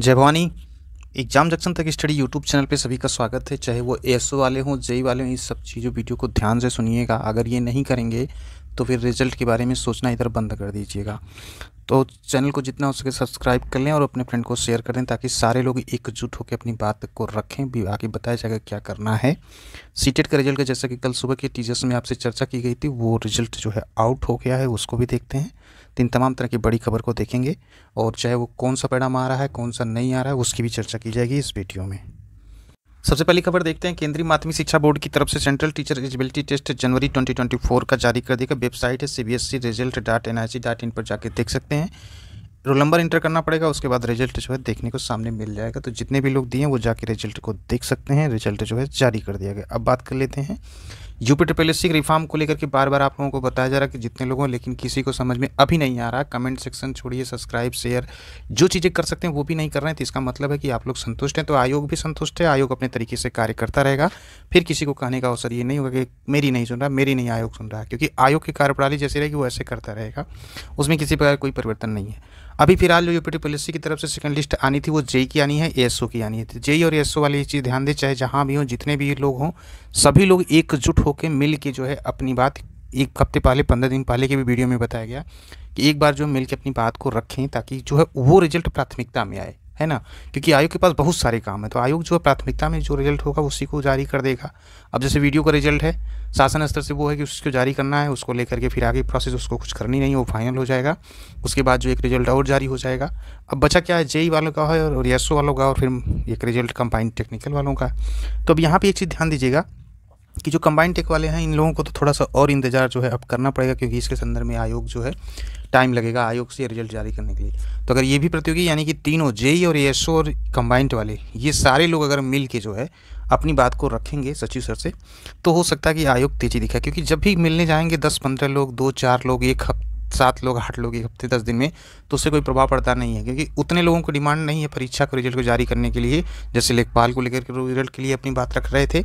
जय Bhavani exam junction तक study YouTube channel पे सभी का स्वागत है चाहे वो एसओ वाले हों जेई वाले हों इस सब चीज़ों वीडियो को ध्यान से सुनिएगा अगर ये नहीं करेंगे तो फिर रिजल्ट के बारे में सोचना इधर बंद कर दीजिएगा तो चैनल को जितना हो सके सब्सक्राइब कर लें और अपने फ्रेंड को शेयर कर दें ताकि सारे लोग एकजुट होकर अपनी बात को रखें भी आगे बताया जाएगा क्या करना है सीटेट का रिजल्ट का जैसा कि कल सुबह के टीचर्स में आपसे चर्चा की गई थी वो रिजल्ट जो है आउट हो गया है उसको भी देखते हैं तो इन तमाम तरह की बड़ी खबर को देखेंगे और चाहे वो कौन सा पैडाम आ रहा है कौन सा नहीं आ रहा है उसकी भी चर्चा की जाएगी इस वीडियो में सबसे पहली खबर देखते हैं केंद्रीय माध्यमिक शिक्षा बोर्ड की तरफ से सेंट्रल टीचर एलिजिबिलिटी टेस्ट जनवरी 2024 का जारी कर देगा वेबसाइट है C result dot N I C dot in पर जाके देख सकते हैं रोल नंबर इंटर करना पड़ेगा उसके बाद रिजल्ट जो है देखने को सामने मिल जाएगा तो जितने भी लोग दिए वो जाके रिजल्ट को देख सकते हैं रिजल्ट जो है जारी कर दिया गया अब बात कर लेते हैं यूपीटर पेलिस्टिक रिफॉर्म को लेकर के बार बार आप लोगों को बताया जा रहा है कि जितने लोगों लेकिन किसी को समझ में अभी नहीं आ रहा कमेंट सेक्शन छोड़िए सब्सक्राइब शेयर जो चीज़ें कर सकते हैं वो भी नहीं कर रहे हैं तो इसका मतलब है कि आप लोग संतुष्ट हैं तो आयोग भी संतुष्ट है आयोग अपने तरीके से कार्य करता रहेगा फिर किसी को कहने का अवसर ये नहीं होगा कि मेरी नहीं सुन रहा मेरी नहीं आयोग सुन रहा क्योंकि आयोग की कार्यप्रणाली जैसी रहेगी वो ऐसे करता रहेगा उसमें किसी प्रकार कोई परिवर्तन नहीं है अभी फिलहाल जो यूपीटी पुलिस की तरफ से सेकंड लिस्ट आनी थी वो जेई की आनी है एएसओ की आनी है जेई तो और एएसओ वाली चीज़ ध्यान दें चाहे जहाँ भी हों जितने भी लोग हों सभी लोग एकजुट होकर मिल के जो है अपनी बात एक हफ्ते पहले पंद्रह दिन पहले के भी वीडियो में बताया गया कि एक बार जो मिल के अपनी बात को रखें ताकि जो है वो रिजल्ट प्राथमिकता में आए है ना क्योंकि आयोग के पास बहुत सारे काम है तो आयोग जो है प्राथमिकता में जो रिजल्ट होगा उसी को जारी कर देगा अब जैसे वीडियो का रिजल्ट है शासन स्तर से वो है कि उसको जारी करना है उसको लेकर के फिर आगे प्रोसेस उसको कुछ करनी नहीं वो फाइनल हो जाएगा उसके बाद जो एक रिजल्ट और जारी हो जाएगा अब बचा क्या है जेई वालों का है और एस वालों का और फिर एक रिजल्ट कंबाइंड टेक्निकल वालों का तो अब यहाँ पर एक चीज़ ध्यान दीजिएगा कि जो कंबाइंड टेक वाले हैं इन लोगों को तो थोड़ा सा और इंतज़ार जो है अब करना पड़ेगा क्योंकि इसके संदर्भ में आयोग जो है टाइम लगेगा आयोग से रिजल्ट जारी करने के लिए तो अगर ये भी प्रतियोगी यानी कि तीनों जेई और एस और कंबाइंड वाले ये सारे लोग अगर मिल के जो है अपनी बात को रखेंगे सचिव सर से तो हो सकता है कि आयोग तेज़ी दिखा क्योंकि जब भी मिलने जाएंगे दस पंद्रह लोग दो चार लोग एक हफ्ते सात लोग आठ लोग एक हफ्ते दस दिन में तो उससे कोई प्रभाव पड़ता नहीं है क्योंकि उतने लोगों को डिमांड नहीं है परीक्षा को रिजल्ट को जारी करने के लिए जैसे लेखपाल को लेकर रिजल्ट के लिए अपनी बात रख रहे थे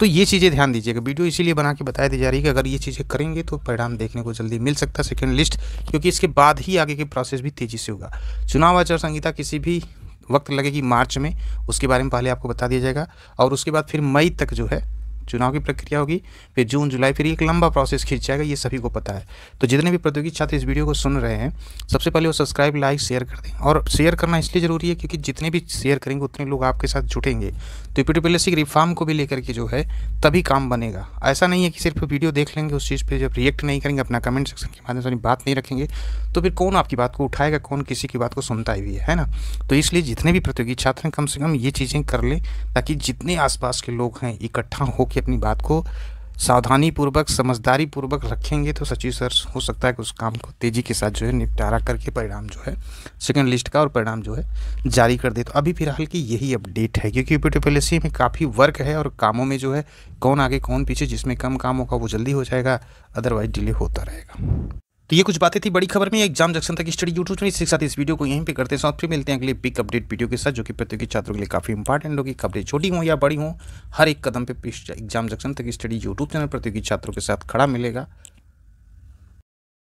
तो ये चीज़ें ध्यान दीजिएगा वीडियो इसीलिए बना के बताया दी जा रही है कि अगर ये चीज़ें करेंगे तो परिणाम देखने को जल्दी मिल सकता है सेकेंड लिस्ट क्योंकि इसके बाद ही आगे की प्रोसेस भी तेज़ी से होगा चुनाव आचार संहिता किसी भी वक्त लगेगी मार्च में उसके बारे में पहले आपको बता दिया जाएगा और उसके बाद फिर मई तक जो है चुनाव की प्रक्रिया होगी फिर जून जुलाई फिर एक लंबा प्रोसेस खींच जाएगा ये सभी को पता है तो जितने भी प्रतियोगी छात्र इस वीडियो को सुन रहे हैं सबसे पहले वो सब्सक्राइब लाइक शेयर कर दें और शेयर करना इसलिए ज़रूरी है क्योंकि जितने भी शेयर करेंगे उतने लोग आपके साथ जुटेंगे तो पी रिफॉर्म को भी लेकर के जो है तभी काम बनेगा ऐसा नहीं है कि सिर्फ वीडियो देख लेंगे उस चीज़ पर जब रिएक्ट नहीं करेंगे अपना कमेंट सेक्शन के माध्यम से बात नहीं रखेंगे तो फिर कौन आपकी बात को उठाएगा कौन किसी की बात को सुनता ही है ना तो इसलिए जितने भी प्रतियोगी छात्र हैं कम से कम ये चीज़ें कर लें ताकि जितने आसपास के लोग हैं इकट्ठा होकर के अपनी बात को सावधानी पूर्वक समझदारी पूर्वक रखेंगे तो सचिव सर हो सकता है कि उस काम को तेज़ी के साथ जो है निपटारा करके परिणाम जो है सेकेंड लिस्ट का और परिणाम जो है जारी कर दे तो अभी फिलहाल की यही अपडेट है क्योंकि यूपीटी पॉलिसी में काफ़ी वर्क है और कामों में जो है कौन आगे कौन पीछे जिसमें कम काम होगा वो जल्दी हो जाएगा अदरवाइज डिले होता रहेगा तो ये कुछ बातें थी बड़ी खबर में एग्जाम जंक्शन तक स्टडी यूट्यूब में इसके साथ इस वीडियो को यहीं पे करते हैं साथ फिर मिलते हैं अगले बिग अपडेट वीडियो के साथ जो कि प्रतियोगी छात्रों के लिए काफ़ी इंपॉर्टेंट होगी खबरें छोटी हों या बड़ी हों हर एक कदम पे एग्जाम जंक्शन तक स्टडी यूट्यूब चैनल प्रतियोगी छात्रों के साथ खड़ा मिलेगा